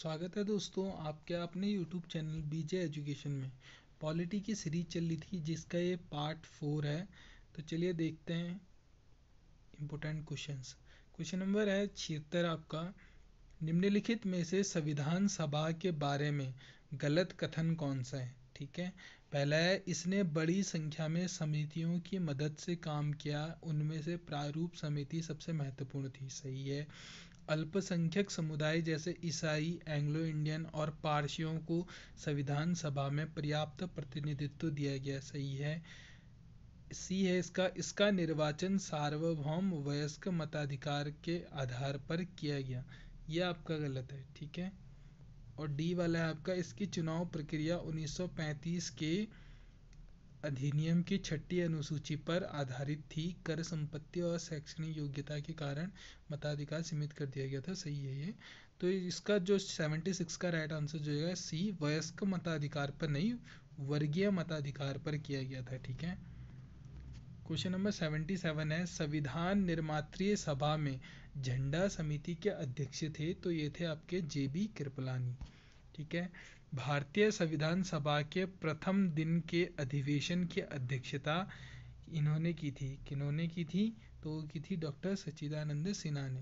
स्वागत है दोस्तों आपके अपने यूट्यूब चैनल बीजे एजुकेशन में पॉलिटी की सीरीज चल रही थी जिसका ये पार्ट फोर है तो चलिए देखते हैं इम्पोर्टेंट क्वेश्चंस क्वेश्चन नंबर है छिहत्तर आपका निम्नलिखित में से संविधान सभा के बारे में गलत कथन कौन सा है ठीक है पहला है इसने बड़ी संख्या में समितियों की मदद से काम किया उनमें से प्रारूप समिति सबसे महत्वपूर्ण थी सही है अल्पसंख्यक समुदाय जैसे ईसाई एंग्लो इंडियन और पारसियों को संविधान सभा में पर्याप्त प्रतिनिधित्व दिया गया सही है सी है इसका इसका निर्वाचन सार्वभौम वयस्क मताधिकार के आधार पर किया गया यह आपका गलत है ठीक है और डी वाला है आपका इसकी चुनाव प्रक्रिया 1935 के अधिनियम की छठी अनुसूची पर आधारित थी कर संपत्ति और शैक्षणिक योग्यता के कारण मताधिकार सीमित कर दिया गया था सही है ये तो इसका जो सेवेंटी सिक्स का राइट आंसर जो है सी वयस्क मताधिकार पर नहीं वर्गीय मताधिकार पर किया गया था ठीक है क्वेश्चन नंबर सेवेंटी सेवन है संविधान निर्मात्रीय सभा में झंडा समिति के अध्यक्ष थे तो ये थे आपके जे बी कृपलानी ठीक है भारतीय संविधान सभा के प्रथम दिन के अधिवेशन की अध्यक्षता इन्होंने की थी किन्होंने की थी तो की थी डॉक्टर सच्चिदानंद सिन्हा ने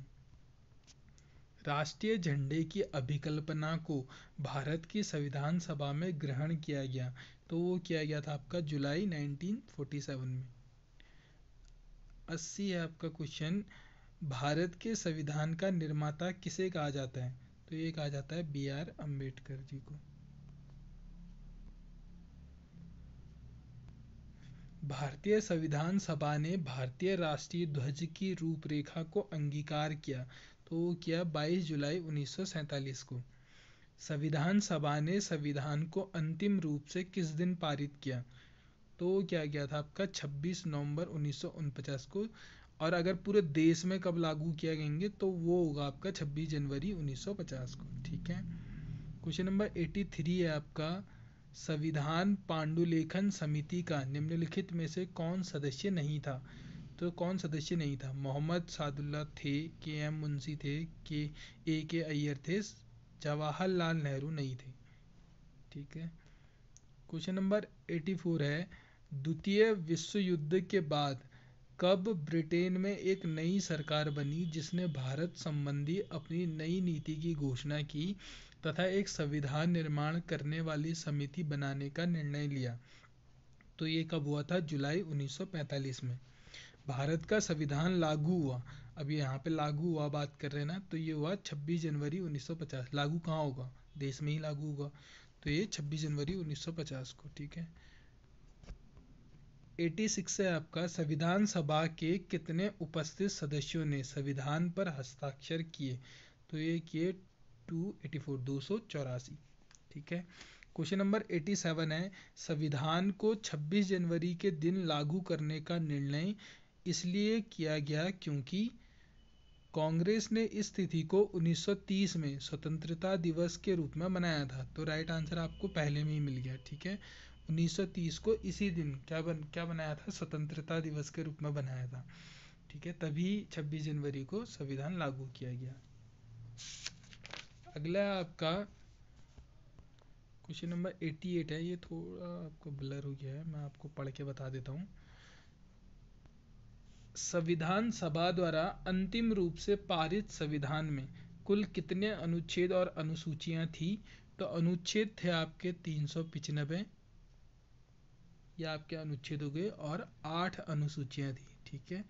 राष्ट्रीय झंडे की अभिकल्पना को भारत की संविधान सभा में ग्रहण किया गया तो वो किया गया था आपका जुलाई 1947 में अस्सी है आपका क्वेश्चन भारत के संविधान का निर्माता किसे कहा जाता है तो ये कहा जाता है बी आर अम्बेडकर जी को भारतीय संविधान सभा ने भारतीय राष्ट्रीय ध्वज की रूपरेखा को अंगीकार किया तो वो किया 22 जुलाई 1947 को संविधान सभा ने संविधान को अंतिम रूप से किस दिन पारित किया तो क्या गया था आपका 26 नवंबर उन्नीस को और अगर पूरे देश में कब लागू किया जाएंगे तो वो होगा आपका 26 जनवरी 1950 को ठीक है क्वेश्चन नंबर 83 है आपका संविधान पांडुलेखन समिति का निम्नलिखित में से कौन सदस्य नहीं था तो कौन सदस्य नहीं था मोहम्मद सादुल्ला थे के एम मुंशी थे के ए के अय्यर थे जवाहरलाल नेहरू नहीं थे ठीक है क्वेश्चन नंबर 84 है द्वितीय विश्व युद्ध के बाद कब ब्रिटेन में एक नई सरकार बनी जिसने भारत संबंधी अपनी नई नीति की घोषणा की तथा एक संविधान निर्माण करने वाली समिति बनाने का निर्णय लिया तो ये कब हुआ था जुलाई 1945 में भारत का संविधान लागू हुआ अब यहाँ पे लागू हुआ बात कर रहे हैं ना तो ये हुआ 26 जनवरी 1950 लागू कहाँ होगा देश में ही लागू होगा तो ये 26 जनवरी 1950 को ठीक है 86 है आपका संविधान सभा के कितने उपस्थित सदस्यों ने संविधान पर हस्ताक्षर किए तो ये किए 284 दो सौ चौरासी ठीक है क्वेश्चन नंबर 87 है संविधान को 26 जनवरी के दिन लागू करने का निर्णय इसलिए किया गया क्योंकि कांग्रेस ने इस तिथि को 1930 में स्वतंत्रता दिवस के रूप में मनाया था तो राइट आंसर आपको पहले में ही मिल गया ठीक है 1930 को इसी दिन क्या बन क्या बनाया था स्वतंत्रता दिवस के रूप में बनाया था ठीक है तभी 26 जनवरी को संविधान लागू किया गया अगला आपका क्वेश्चन नंबर 88 है ये थोड़ा आपको ब्लर हो गया है मैं आपको पढ़ के बता देता हूँ संविधान सभा द्वारा अंतिम रूप से पारित संविधान में कुल कितने अनुच्छेद और अनुसूचियां थी तो अनुच्छेद थे आपके तीन सौ पिचानबे ये आपके अनुच्छेद हो गए और आठ अनुसूचियाँ थी ठीक है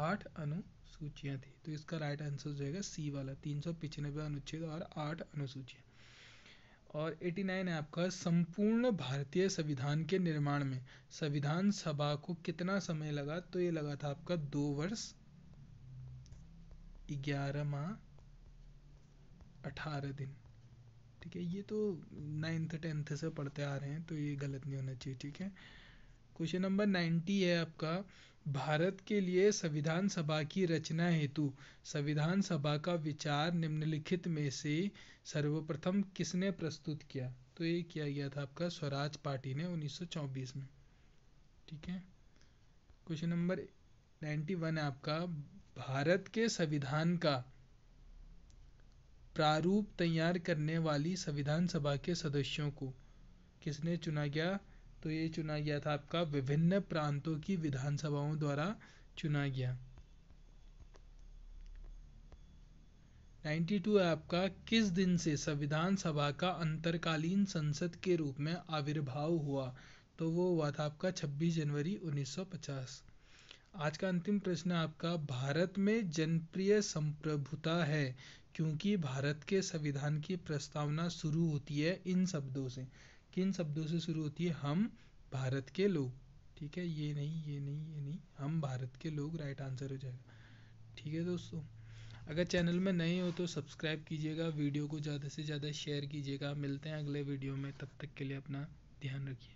आठ अनुसूचियाँ थी तो इसका राइट आंसर जो है सी वाला तीन सौ पिचानबे अनुच्छेद और आठ अनुसूचियाँ और 89 है आपका संपूर्ण भारतीय संविधान के निर्माण में संविधान सभा को कितना समय लगा तो ये लगा था आपका दो वर्ष ग्यारह माह अठारह दिन ठीक है ये तो नाइन्थ टेंथ से पढ़ते आ रहे हैं तो ये गलत नहीं होना चाहिए ठीक है क्वेश्चन नंबर नाइन्टी है आपका भारत के लिए संविधान सभा की रचना हेतु संविधान सभा का विचार निम्नलिखित में से सर्वप्रथम किसने प्रस्तुत किया तो ये किया गया था आपका स्वराज पार्टी ने 1924 में ठीक है क्वेश्चन नंबर 91 है आपका भारत के संविधान का प्रारूप तैयार करने वाली संविधान सभा के सदस्यों को किसने चुना गया तो ये चुना गया था आपका विभिन्न प्रांतों की विधानसभाओं द्वारा चुना गया 92 है आपका किस दिन से संविधान सभा का अंतरकालीन संसद के रूप में आविर्भाव हुआ तो वो हुआ था आपका 26 जनवरी 1950 आज का अंतिम प्रश्न आपका भारत में जनप्रिय संप्रभुता है क्योंकि भारत के संविधान की प्रस्तावना शुरू होती है इन शब्दों से किन शब्दों से शुरू होती है हम भारत के लोग ठीक है ये नहीं ये नहीं ये नहीं हम भारत के लोग राइट आंसर हो जाएगा ठीक है दोस्तों अगर चैनल में नए हो तो सब्सक्राइब कीजिएगा वीडियो को ज़्यादा से ज़्यादा शेयर कीजिएगा मिलते हैं अगले वीडियो में तब तक के लिए अपना ध्यान रखिए